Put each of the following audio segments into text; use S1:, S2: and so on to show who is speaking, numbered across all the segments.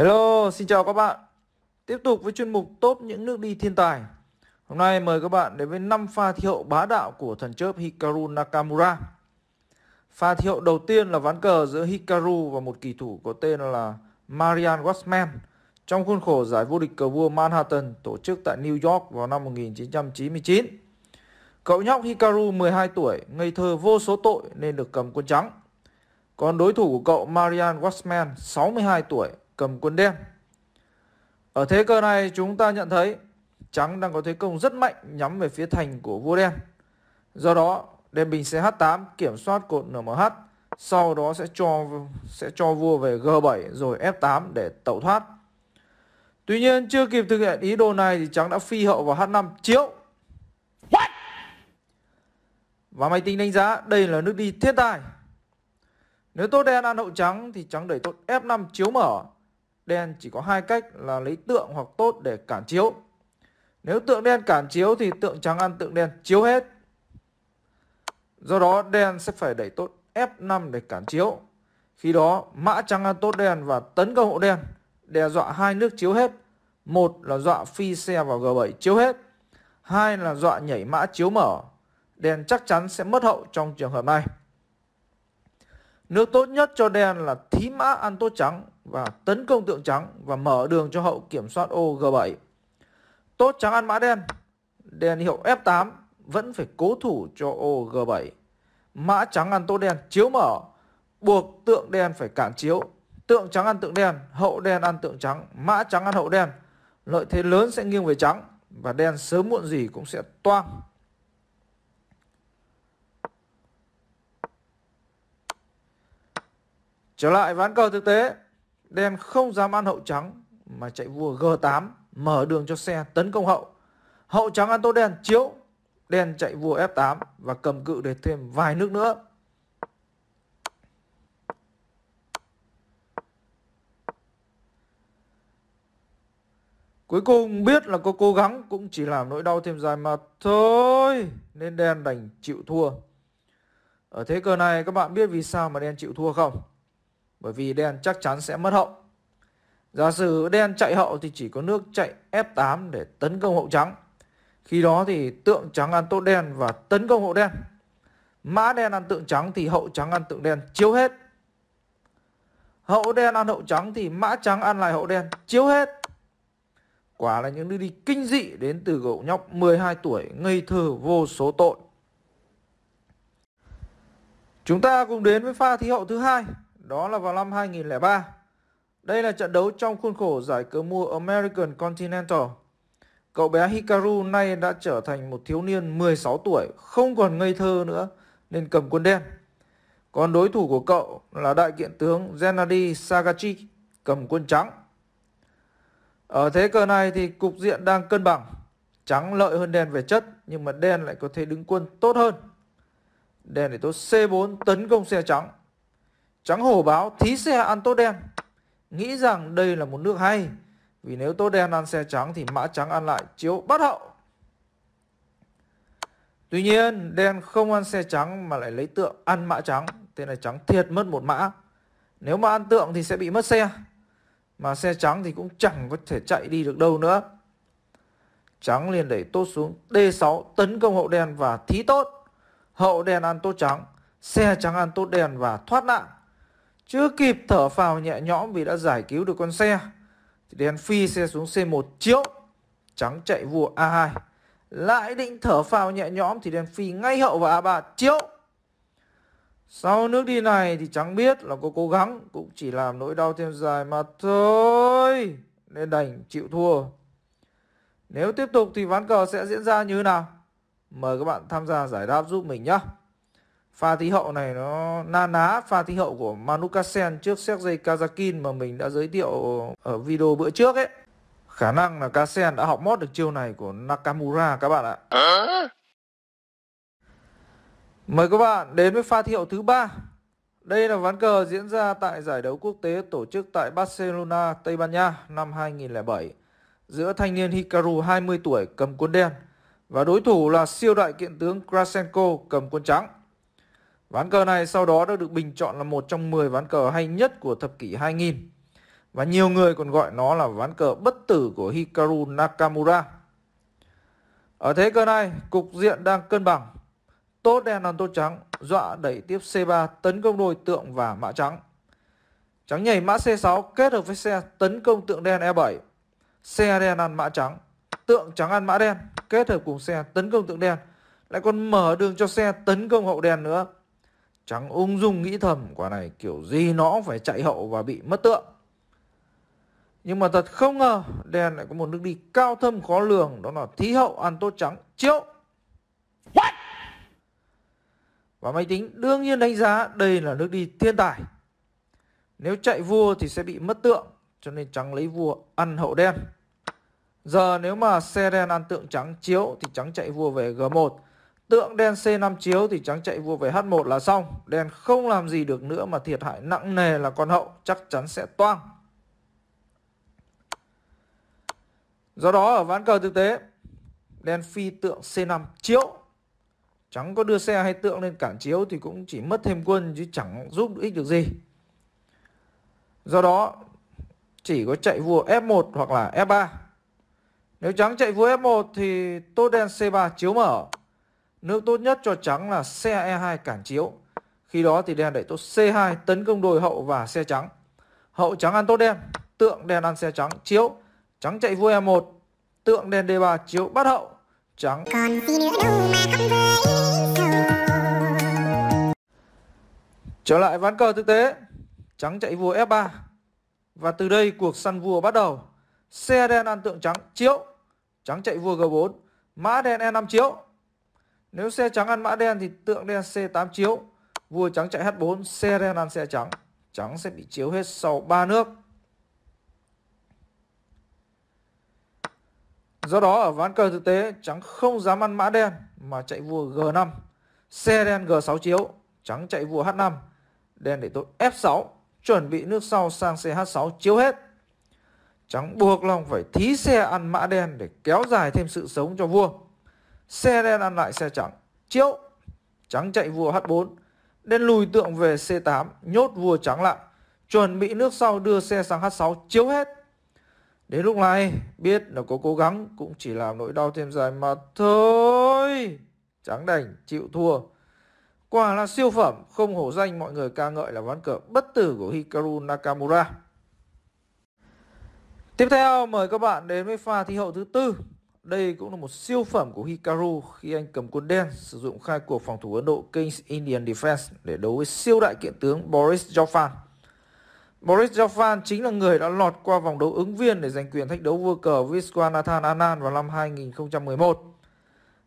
S1: Hello, xin chào các bạn. Tiếp tục với chuyên mục top những nước đi thiên tài. Hôm nay mời các bạn đến với 5 pha thi hậu bá đạo của thần chớp Hikaru Nakamura. Pha thi hậu đầu tiên là ván cờ giữa Hikaru và một kỳ thủ có tên là Marian Watchman trong khuôn khổ giải vô địch cờ vua Manhattan tổ chức tại New York vào năm 1999. Cậu nhóc Hikaru 12 tuổi, ngây thơ vô số tội nên được cầm quân trắng. Còn đối thủ của cậu Marian Watchman 62 tuổi, cầm quân đen. Ở thế cờ này chúng ta nhận thấy trắng đang có thế công rất mạnh nhắm về phía thành của vua đen. Do đó, đèn bình CH8 kiểm soát cột NMH, sau đó sẽ cho sẽ cho vua về G7 rồi F8 để tẩu thoát. Tuy nhiên chưa kịp thực hiện ý đồ này thì trắng đã phi hậu vào H5 chiếu. What? Và máy tính đánh giá đây là nước đi thiên tài. Nếu tốt đen ăn hậu trắng thì trắng đẩy tốt F5 chiếu mở đen chỉ có hai cách là lấy tượng hoặc tốt để cản chiếu. Nếu tượng đen cản chiếu thì tượng trắng ăn tượng đen chiếu hết. Do đó đen sẽ phải đẩy tốt F5 để cản chiếu. Khi đó mã trắng ăn tốt đen và tấn công hộ đen đe dọa hai nước chiếu hết. Một là dọa phi xe vào G7 chiếu hết. Hai là dọa nhảy mã chiếu mở. Đen chắc chắn sẽ mất hậu trong trường hợp này. Nước tốt nhất cho đen là thí mã ăn tốt trắng và tấn công tượng trắng và mở đường cho hậu kiểm soát ô G7. Tốt trắng ăn mã đen, đèn hiệu F8 vẫn phải cố thủ cho ô G7. Mã trắng ăn tốt đen chiếu mở, buộc tượng đen phải cản chiếu. Tượng trắng ăn tượng đen, hậu đen ăn tượng trắng, mã trắng ăn hậu đen. Lợi thế lớn sẽ nghiêng về trắng và đen sớm muộn gì cũng sẽ toang. Trở lại ván cờ thực tế, Đen không dám ăn hậu trắng mà chạy vua G8 mở đường cho xe tấn công hậu. Hậu trắng ăn tốt đen chiếu. Đen chạy vua F8 và cầm cự để thêm vài nước nữa. Cuối cùng biết là có cố gắng cũng chỉ làm nỗi đau thêm dài mà thôi. Nên đen đành chịu thua. Ở thế cờ này các bạn biết vì sao mà đen chịu thua không? bởi vì đen chắc chắn sẽ mất hậu. Giả sử đen chạy hậu thì chỉ có nước chạy F8 để tấn công hậu trắng. Khi đó thì tượng trắng ăn tốt đen và tấn công hậu đen. Mã đen ăn tượng trắng thì hậu trắng ăn tượng đen chiếu hết. Hậu đen ăn hậu trắng thì mã trắng ăn lại hậu đen chiếu hết. Quả là những đứa đi kinh dị đến từ cậu nhóc 12 tuổi ngây thơ vô số tội. Chúng ta cùng đến với pha thí hậu thứ hai đó là vào năm 2003. Đây là trận đấu trong khuôn khổ giải cờ mua American Continental. Cậu bé Hikaru nay đã trở thành một thiếu niên 16 tuổi, không còn ngây thơ nữa nên cầm quân đen. Còn đối thủ của cậu là đại kiện tướng Gennady Sagachi cầm quân trắng. Ở thế cờ này thì cục diện đang cân bằng. Trắng lợi hơn đen về chất nhưng mà đen lại có thể đứng quân tốt hơn. Đen để tốt C4 tấn công xe trắng Trắng hổ báo thí xe ăn tốt đen Nghĩ rằng đây là một nước hay Vì nếu tốt đen ăn xe trắng Thì mã trắng ăn lại chiếu bắt hậu Tuy nhiên đen không ăn xe trắng Mà lại lấy tượng ăn mã trắng Thế là trắng thiệt mất một mã Nếu mà ăn tượng thì sẽ bị mất xe Mà xe trắng thì cũng chẳng có thể chạy đi được đâu nữa Trắng liền đẩy tốt xuống D6 tấn công hậu đen và thí tốt Hậu đen ăn tốt trắng Xe trắng ăn tốt đen và thoát nạn chưa kịp thở phào nhẹ nhõm vì đã giải cứu được con xe Thì đen phi xe xuống C1 triệu Trắng chạy vua A2 Lại định thở phào nhẹ nhõm thì đen phi ngay hậu vào A3 triệu Sau nước đi này thì trắng biết là có cố gắng Cũng chỉ làm nỗi đau thêm dài mà thôi Nên đành chịu thua Nếu tiếp tục thì ván cờ sẽ diễn ra như thế nào? Mời các bạn tham gia giải đáp giúp mình nhé pha thi hậu này nó na ná pha thi hậu của Manukasen trước Sergei Kazakin mà mình đã giới thiệu ở video bữa trước ấy. Khả năng là Kasen đã học mót được chiêu này của Nakamura các bạn ạ. Mời các bạn đến với pha thi hậu thứ ba. Đây là ván cờ diễn ra tại giải đấu quốc tế tổ chức tại Barcelona, Tây Ban Nha năm 2007 giữa thanh niên Hikaru 20 tuổi cầm quân đen và đối thủ là siêu đại kiện tướng Krasenko cầm quân trắng. Ván cờ này sau đó đã được bình chọn là một trong 10 ván cờ hay nhất của thập kỷ 2000 và nhiều người còn gọi nó là ván cờ bất tử của Hikaru Nakamura. Ở thế cờ này, cục diện đang cân bằng. Tốt đen ăn tốt trắng, dọa đẩy tiếp C3 tấn công đôi tượng và mã trắng. Trắng nhảy mã C6 kết hợp với xe tấn công tượng đen E7. Xe đen ăn mã trắng, tượng trắng ăn mã đen kết hợp cùng xe tấn công tượng đen. Lại còn mở đường cho xe tấn công hậu đen nữa. Trắng ung dung nghĩ thầm quả này kiểu gì nó phải chạy hậu và bị mất tượng. Nhưng mà thật không ngờ đen lại có một nước đi cao thâm khó lường đó là thí hậu ăn tốt trắng chiếu What? Và máy tính đương nhiên đánh giá đây là nước đi thiên tài. Nếu chạy vua thì sẽ bị mất tượng cho nên trắng lấy vua ăn hậu đen. Giờ nếu mà xe đen ăn tượng trắng chiếu thì trắng chạy vua về G1 Tượng đen C5 chiếu thì trắng chạy vua về H1 là xong. Đen không làm gì được nữa mà thiệt hại nặng nề là con hậu chắc chắn sẽ toang. Do đó ở ván cờ thực tế, đen phi tượng C5 chiếu. Trắng có đưa xe hay tượng lên cản chiếu thì cũng chỉ mất thêm quân chứ chẳng giúp ích được gì. Do đó chỉ có chạy vua F1 hoặc là F3. Nếu trắng chạy vua F1 thì tốt đen C3 chiếu mở. Nước tốt nhất cho trắng là xe E2 cản chiếu. Khi đó thì đen đẩy tốt C2 tấn công đồi hậu và xe trắng. Hậu trắng ăn tốt đen, tượng đen ăn xe trắng chiếu. Trắng chạy vua E1, tượng đen D3 chiếu bắt hậu. Trắng. Còn gì nữa đâu mà không với Trở lại ván cờ thực tế. Trắng chạy vua F3. Và từ đây cuộc săn vua bắt đầu. Xe đen ăn tượng trắng chiếu. Trắng chạy vua G4. Mã đen E5 chiếu. Nếu xe trắng ăn mã đen thì tượng đen C8 chiếu, vua trắng chạy H4, xe đen ăn xe trắng. Trắng sẽ bị chiếu hết sau 3 nước. Do đó ở ván cờ thực tế, trắng không dám ăn mã đen mà chạy vua G5, xe đen G6 chiếu, trắng chạy vua H5, đen để tôi F6, chuẩn bị nước sau sang xe H6 chiếu hết. Trắng buộc lòng phải thí xe ăn mã đen để kéo dài thêm sự sống cho vua. Xe đen ăn lại xe trắng. Chiếu. Trắng chạy vua H4. Đen lùi tượng về C8. Nhốt vua trắng lại. Chuẩn bị nước sau đưa xe sang H6. Chiếu hết. Đến lúc này biết là có cố gắng cũng chỉ làm nỗi đau thêm dài mà thôi. Trắng đành chịu thua. Quả là siêu phẩm, không hổ danh mọi người ca ngợi là ván cờ bất tử của Hikaru Nakamura. Tiếp theo mời các bạn đến với pha thi hậu thứ tư đây cũng là một siêu phẩm của Hikaru khi anh cầm quân đen sử dụng khai cuộc phòng thủ Ấn Độ Kings Indian Defense để đấu với siêu đại kiện tướng Boris Jofan. Boris Jofan chính là người đã lọt qua vòng đấu ứng viên để giành quyền thách đấu vua cờ Viswanathan Anand vào năm 2011.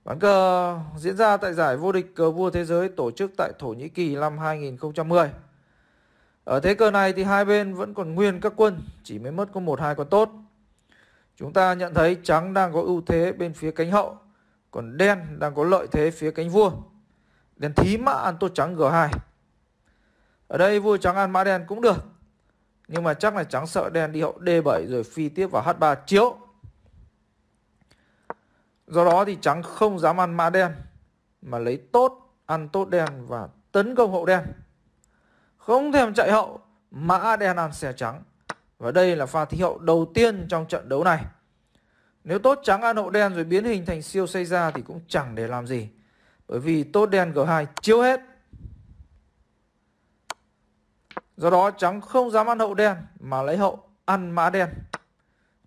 S1: Ván cờ diễn ra tại giải vô địch cờ vua thế giới tổ chức tại Thổ Nhĩ Kỳ năm 2010. Ở thế cờ này thì hai bên vẫn còn nguyên các quân, chỉ mới mất có một hai con tốt. Chúng ta nhận thấy trắng đang có ưu thế bên phía cánh hậu, còn đen đang có lợi thế phía cánh vua. Đen thí mã ăn tô trắng G2. Ở đây vua trắng ăn mã đen cũng được. Nhưng mà chắc là trắng sợ đen đi hậu D7 rồi phi tiếp vào H3 chiếu. Do đó thì trắng không dám ăn mã đen mà lấy tốt, ăn tốt đen và tấn công hậu đen. Không thèm chạy hậu, mã đen ăn xe trắng. Và đây là pha thí hậu đầu tiên trong trận đấu này. Nếu tốt trắng ăn hậu đen rồi biến hình thành siêu xây ra thì cũng chẳng để làm gì. Bởi vì tốt đen G2 chiếu hết. Do đó trắng không dám ăn hậu đen mà lấy hậu ăn mã đen.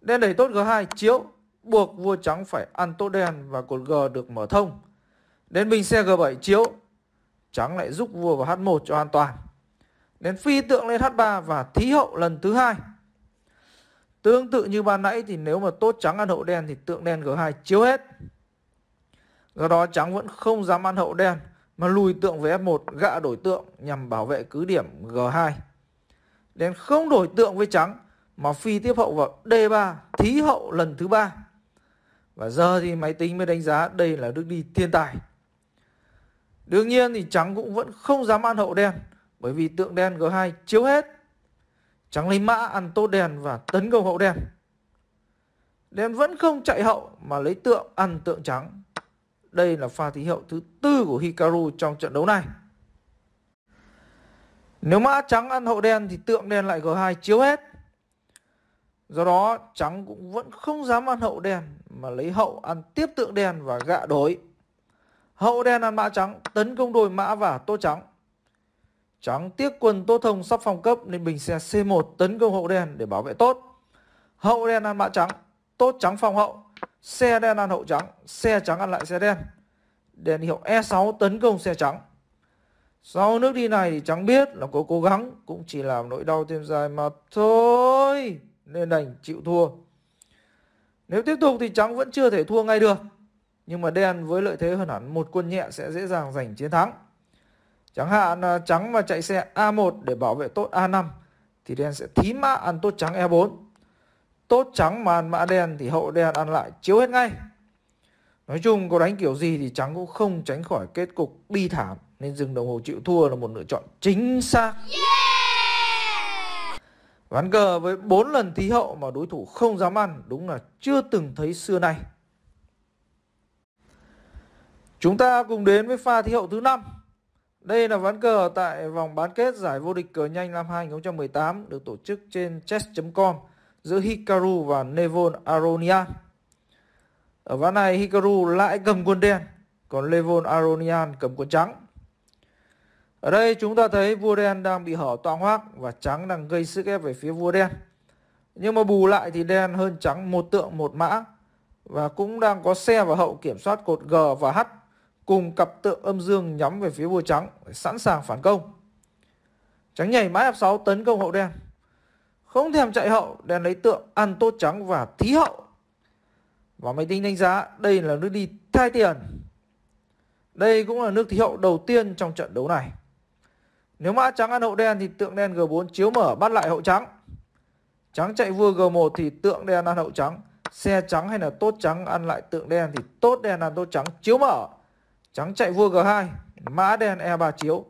S1: Đen đẩy tốt G2 chiếu buộc vua trắng phải ăn tốt đen và cột G được mở thông. Đến bình xe G7 chiếu trắng lại giúp vua vào H1 cho an toàn. Đến phi tượng lên H3 và thí hậu lần thứ hai. Tương tự như ban nãy thì nếu mà tốt trắng ăn hậu đen thì tượng đen G2 chiếu hết. Do đó trắng vẫn không dám ăn hậu đen mà lùi tượng về F1 gạ đổi tượng nhằm bảo vệ cứ điểm G2. Đen không đổi tượng với trắng mà phi tiếp hậu vào D3 thí hậu lần thứ ba Và giờ thì máy tính mới đánh giá đây là bước đi thiên tài. Đương nhiên thì trắng cũng vẫn không dám ăn hậu đen bởi vì tượng đen G2 chiếu hết Trắng lấy mã ăn tốt đen và tấn công hậu đen. Đen vẫn không chạy hậu mà lấy tượng ăn tượng trắng. Đây là pha thí hiệu thứ tư của Hikaru trong trận đấu này. Nếu mã trắng ăn hậu đen thì tượng đen lại g2 chiếu hết. Do đó trắng cũng vẫn không dám ăn hậu đen mà lấy hậu ăn tiếp tượng đen và gạ đối. Hậu đen ăn mã trắng tấn công đôi mã và tô trắng. Trắng tiếc quân Tô Thông sắp phong cấp nên bình xe C1 tấn công hậu đen để bảo vệ tốt. Hậu đen ăn mã trắng, tốt trắng phòng hậu. Xe đen ăn hậu trắng, xe trắng ăn lại xe đen. Đèn hiệu E6 tấn công xe trắng. Sau nước đi này thì trắng biết là có cố gắng cũng chỉ làm nỗi đau thêm dài mà thôi. Nên đành chịu thua. Nếu tiếp tục thì trắng vẫn chưa thể thua ngay được. Nhưng mà đen với lợi thế hơn hẳn một quân nhẹ sẽ dễ dàng giành chiến thắng. Chẳng hạn à, trắng mà chạy xe A1 để bảo vệ tốt A5 thì đen sẽ thí mã ăn tốt trắng E4. Tốt trắng mà ăn mã đen thì hậu đen ăn lại chiếu hết ngay. Nói chung có đánh kiểu gì thì trắng cũng không tránh khỏi kết cục bi thảm nên dừng đồng hồ chịu thua là một lựa chọn chính xác. Yeah! Ván cờ với 4 lần thí hậu mà đối thủ không dám ăn đúng là chưa từng thấy xưa nay. Chúng ta cùng đến với pha thí hậu thứ 5 đây là ván cờ tại vòng bán kết giải vô địch cờ nhanh năm 2018 được tổ chức trên chess.com giữa Hikaru và Nevon Aronian. Ở ván này Hikaru lại cầm quân đen, còn Levon Aronian cầm quân trắng. Ở đây chúng ta thấy vua đen đang bị hở toang hoác và trắng đang gây sức ép về phía vua đen. Nhưng mà bù lại thì đen hơn trắng một tượng một mã và cũng đang có xe và hậu kiểm soát cột G và H cùng cặp tượng âm dương nhắm về phía vua trắng sẵn sàng phản công. Trắng nhảy mã F6 tấn công hậu đen. Không thèm chạy hậu, đen lấy tượng ăn tốt trắng và thí hậu. Và máy tính đánh giá đây là nước đi thay tiền. Đây cũng là nước thí hậu đầu tiên trong trận đấu này. Nếu mã trắng ăn hậu đen thì tượng đen G4 chiếu mở bắt lại hậu trắng. Trắng chạy vua G1 thì tượng đen ăn hậu trắng. Xe trắng hay là tốt trắng ăn lại tượng đen thì tốt đen ăn tốt trắng chiếu mở. Trắng chạy vua G2, mã đen E3 chiếu.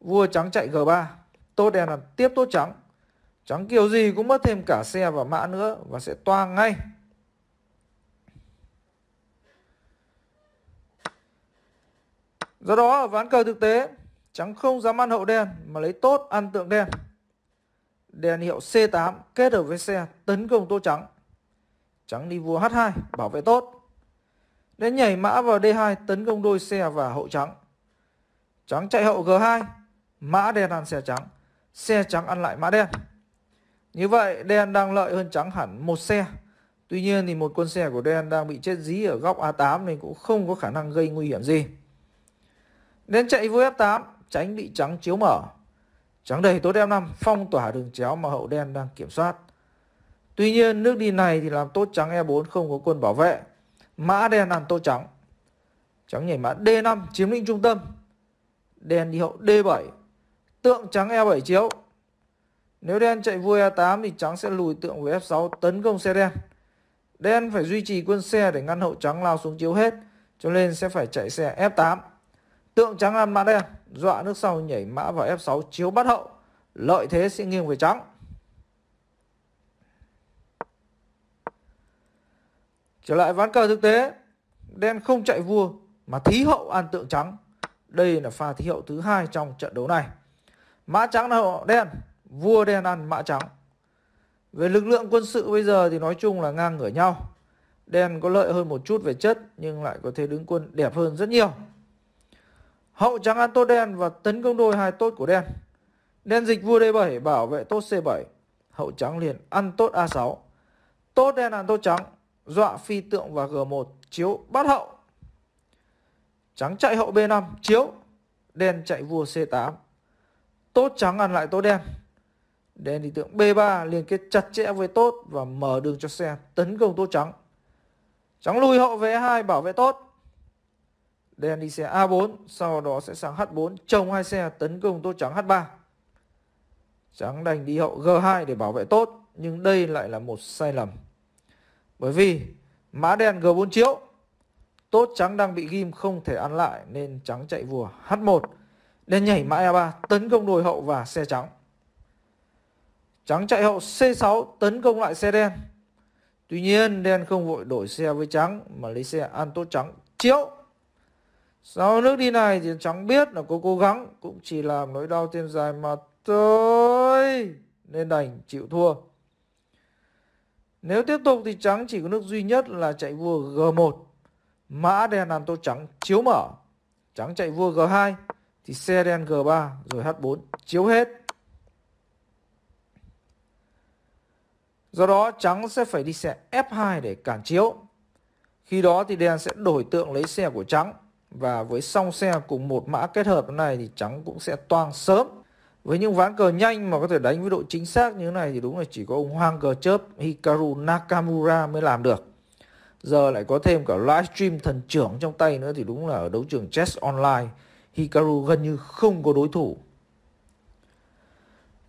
S1: Vua trắng chạy G3, tốt đen làm tiếp tốt trắng. Trắng kiểu gì cũng mất thêm cả xe và mã nữa và sẽ toang ngay. Do đó ở ván cờ thực tế, trắng không dám ăn hậu đen mà lấy tốt ăn tượng đen. Đen hiệu C8 kết hợp với xe tấn công tô trắng. Trắng đi vua H2 bảo vệ tốt. Đến nhảy mã vào D2 tấn công đôi xe và hậu trắng. Trắng chạy hậu G2, mã đen ăn xe trắng, xe trắng ăn lại mã đen. Như vậy đen đang lợi hơn trắng hẳn một xe. Tuy nhiên thì một con xe của đen đang bị chết dí ở góc A8 nên cũng không có khả năng gây nguy hiểm gì. Đen chạy vua F8, tránh bị trắng chiếu mở. Trắng đầy tốt F5 phong tỏa đường chéo mà hậu đen đang kiểm soát. Tuy nhiên nước đi này thì làm tốt trắng E4 không có quân bảo vệ mã đen ăn tô trắng trắng nhảy mã D5 chiếm lĩnh trung tâm đen đi hậu D7 tượng trắng E7 chiếu nếu đen chạy vua E8 thì trắng sẽ lùi tượng của F6 tấn công xe đen đen phải duy trì quân xe để ngăn hậu trắng lao xuống chiếu hết cho nên sẽ phải chạy xe F8 tượng trắng ăn mã đen dọa nước sau nhảy mã vào F6 chiếu bắt hậu lợi thế sẽ nghiêng về trắng Trở lại ván cờ thực tế, đen không chạy vua mà thí hậu ăn tượng trắng. Đây là pha thí hậu thứ hai trong trận đấu này. Mã trắng là họ đen, vua đen ăn mã trắng. Về lực lượng quân sự bây giờ thì nói chung là ngang ngửa nhau. Đen có lợi hơn một chút về chất nhưng lại có thế đứng quân đẹp hơn rất nhiều. Hậu trắng ăn tốt đen và tấn công đôi hai tốt của đen. Đen dịch vua D7 bảo vệ tốt C7. Hậu trắng liền ăn tốt A6. Tốt đen ăn tốt trắng dọa phi tượng và G1 chiếu bắt hậu. Trắng chạy hậu B5 chiếu, đen chạy vua C8. Tốt trắng ăn lại tốt đen. Đen thì tượng B3 liên kết chặt chẽ với tốt và mở đường cho xe tấn công tốt trắng. Trắng lùi hậu về 2 bảo vệ tốt. Đen đi xe A4, sau đó sẽ sang H4 trồng hai xe tấn công tốt trắng H3. Trắng đành đi hậu G2 để bảo vệ tốt, nhưng đây lại là một sai lầm. Bởi vì mã đen G4 chiếu Tốt trắng đang bị ghim không thể ăn lại nên trắng chạy vua H1 Đen nhảy mã E3 tấn công đồi hậu và xe trắng Trắng chạy hậu C6 tấn công lại xe đen Tuy nhiên đen không vội đổi xe với trắng mà lấy xe ăn tốt trắng chiếu Sau nước đi này thì trắng biết là cô cố gắng cũng chỉ làm nỗi đau thêm dài mà thôi Nên đành chịu thua nếu tiếp tục thì trắng chỉ có nước duy nhất là chạy vua G1. Mã đen làm tô trắng chiếu mở. Trắng chạy vua G2 thì xe đen G3 rồi H4 chiếu hết. Do đó trắng sẽ phải đi xe F2 để cản chiếu. Khi đó thì đen sẽ đổi tượng lấy xe của trắng. Và với song xe cùng một mã kết hợp này thì trắng cũng sẽ toang sớm. Với những ván cờ nhanh mà có thể đánh với độ chính xác như thế này thì đúng là chỉ có ông Hoàng cờ chớp Hikaru Nakamura mới làm được. Giờ lại có thêm cả livestream thần trưởng trong tay nữa thì đúng là ở đấu trường chess online Hikaru gần như không có đối thủ.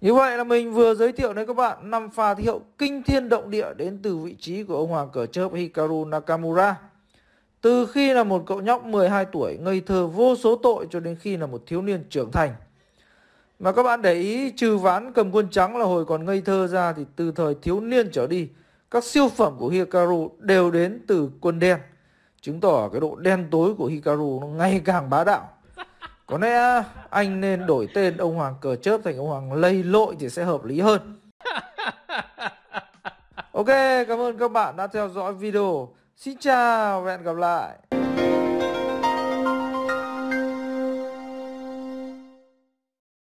S1: Như vậy là mình vừa giới thiệu đến các bạn 5 pha thi hiệu kinh thiên động địa đến từ vị trí của ông hoàng cờ chớp Hikaru Nakamura. Từ khi là một cậu nhóc 12 tuổi ngây thơ vô số tội cho đến khi là một thiếu niên trưởng thành. Mà các bạn để ý trừ ván cầm quân trắng là hồi còn ngây thơ ra thì từ thời thiếu niên trở đi các siêu phẩm của Hikaru đều đến từ quân đen. Chứng tỏ cái độ đen tối của Hikaru nó ngày càng bá đạo. Có lẽ anh nên đổi tên ông Hoàng Cờ Chớp thành ông Hoàng Lây Lội thì sẽ hợp lý hơn. Ok, cảm ơn các bạn đã theo dõi video. Xin chào và hẹn gặp lại.